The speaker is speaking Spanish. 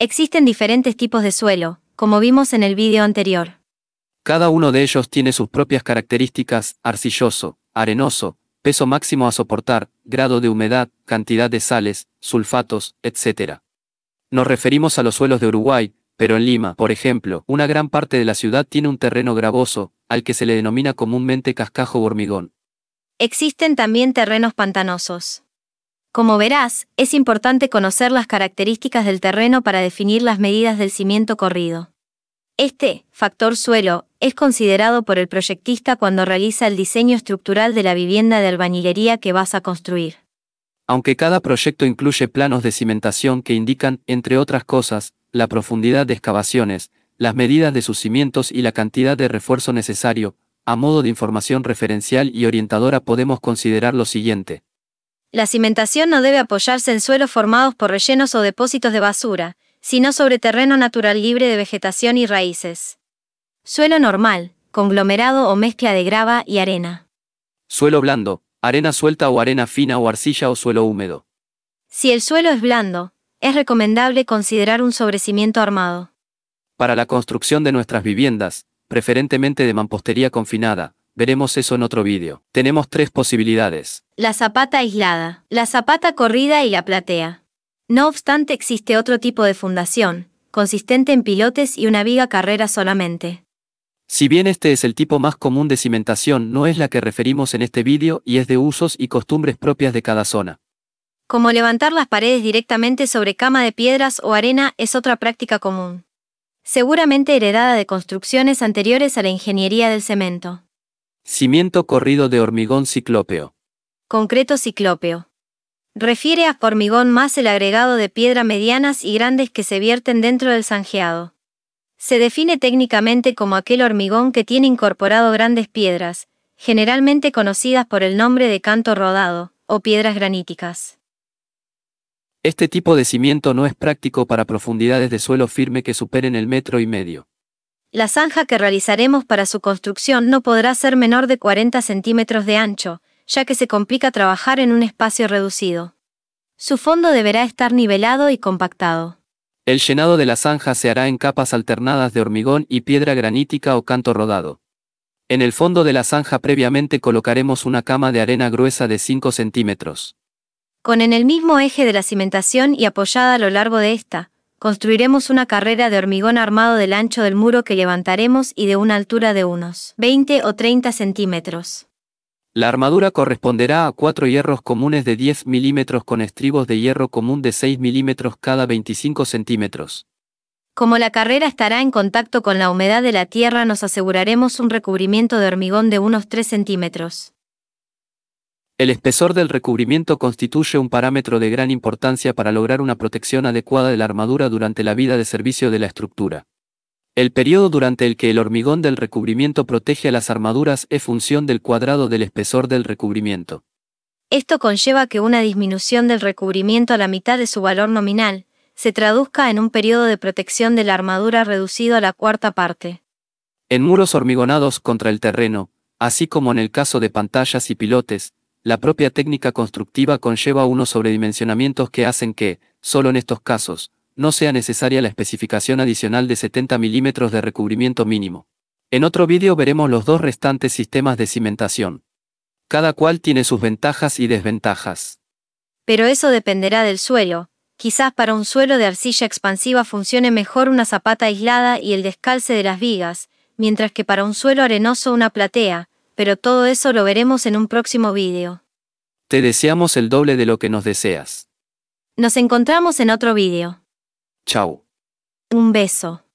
Existen diferentes tipos de suelo, como vimos en el vídeo anterior. Cada uno de ellos tiene sus propias características, arcilloso, arenoso, peso máximo a soportar, grado de humedad, cantidad de sales, sulfatos, etc. Nos referimos a los suelos de Uruguay, pero en Lima, por ejemplo, una gran parte de la ciudad tiene un terreno gravoso, al que se le denomina comúnmente cascajo o hormigón. Existen también terrenos pantanosos. Como verás, es importante conocer las características del terreno para definir las medidas del cimiento corrido. Este factor suelo es considerado por el proyectista cuando realiza el diseño estructural de la vivienda de albañilería que vas a construir. Aunque cada proyecto incluye planos de cimentación que indican, entre otras cosas, la profundidad de excavaciones, las medidas de sus cimientos y la cantidad de refuerzo necesario, a modo de información referencial y orientadora podemos considerar lo siguiente. La cimentación no debe apoyarse en suelos formados por rellenos o depósitos de basura, sino sobre terreno natural libre de vegetación y raíces. Suelo normal, conglomerado o mezcla de grava y arena. Suelo blando, arena suelta o arena fina o arcilla o suelo húmedo. Si el suelo es blando, es recomendable considerar un sobrecimiento armado. Para la construcción de nuestras viviendas, preferentemente de mampostería confinada, Veremos eso en otro vídeo. Tenemos tres posibilidades. La zapata aislada, la zapata corrida y la platea. No obstante existe otro tipo de fundación, consistente en pilotes y una viga carrera solamente. Si bien este es el tipo más común de cimentación, no es la que referimos en este vídeo y es de usos y costumbres propias de cada zona. Como levantar las paredes directamente sobre cama de piedras o arena es otra práctica común, seguramente heredada de construcciones anteriores a la ingeniería del cemento. Cimiento corrido de hormigón ciclópeo. Concreto ciclópeo. Refiere a hormigón más el agregado de piedras medianas y grandes que se vierten dentro del zanjeado. Se define técnicamente como aquel hormigón que tiene incorporado grandes piedras, generalmente conocidas por el nombre de canto rodado, o piedras graníticas. Este tipo de cimiento no es práctico para profundidades de suelo firme que superen el metro y medio. La zanja que realizaremos para su construcción no podrá ser menor de 40 centímetros de ancho, ya que se complica trabajar en un espacio reducido. Su fondo deberá estar nivelado y compactado. El llenado de la zanja se hará en capas alternadas de hormigón y piedra granítica o canto rodado. En el fondo de la zanja previamente colocaremos una cama de arena gruesa de 5 centímetros. Con en el mismo eje de la cimentación y apoyada a lo largo de esta, Construiremos una carrera de hormigón armado del ancho del muro que levantaremos y de una altura de unos 20 o 30 centímetros. La armadura corresponderá a cuatro hierros comunes de 10 milímetros con estribos de hierro común de 6 milímetros cada 25 centímetros. Como la carrera estará en contacto con la humedad de la tierra, nos aseguraremos un recubrimiento de hormigón de unos 3 centímetros. El espesor del recubrimiento constituye un parámetro de gran importancia para lograr una protección adecuada de la armadura durante la vida de servicio de la estructura. El periodo durante el que el hormigón del recubrimiento protege a las armaduras es función del cuadrado del espesor del recubrimiento. Esto conlleva que una disminución del recubrimiento a la mitad de su valor nominal se traduzca en un periodo de protección de la armadura reducido a la cuarta parte. En muros hormigonados contra el terreno, así como en el caso de pantallas y pilotes, la propia técnica constructiva conlleva unos sobredimensionamientos que hacen que, solo en estos casos, no sea necesaria la especificación adicional de 70 milímetros de recubrimiento mínimo. En otro vídeo veremos los dos restantes sistemas de cimentación. Cada cual tiene sus ventajas y desventajas. Pero eso dependerá del suelo. Quizás para un suelo de arcilla expansiva funcione mejor una zapata aislada y el descalce de las vigas, mientras que para un suelo arenoso una platea, pero todo eso lo veremos en un próximo vídeo. Te deseamos el doble de lo que nos deseas. Nos encontramos en otro vídeo. Chao. Un beso.